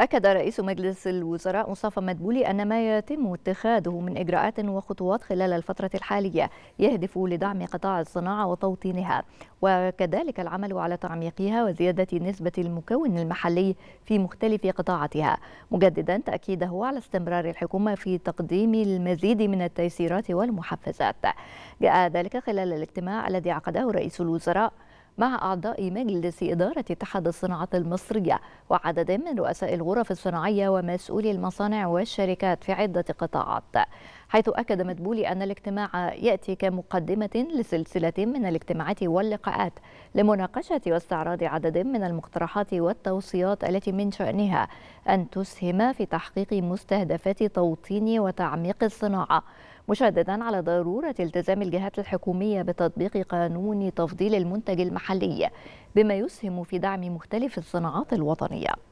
أكد رئيس مجلس الوزراء مصطفى مدبولي أن ما يتم اتخاذه من إجراءات وخطوات خلال الفترة الحالية يهدف لدعم قطاع الصناعة وتوطينها وكذلك العمل على تعميقها وزيادة نسبة المكون المحلي في مختلف قطاعاتها مجددا تأكيده على استمرار الحكومة في تقديم المزيد من التيسيرات والمحفزات جاء ذلك خلال الاجتماع الذي عقده رئيس الوزراء مع أعضاء مجلس إدارة اتحاد الصناعة المصرية وعدد من رؤساء الغرف الصناعية ومسؤولي المصانع والشركات في عدة قطاعات حيث أكد مدبولي أن الاجتماع يأتي كمقدمة لسلسلة من الاجتماعات واللقاءات لمناقشة واستعراض عدد من المقترحات والتوصيات التي من شأنها أن تسهم في تحقيق مستهدفات توطين وتعميق الصناعة مشددا على ضرورة التزام الجهات الحكومية بتطبيق قانون تفضيل المنتج المحلي بما يسهم في دعم مختلف الصناعات الوطنية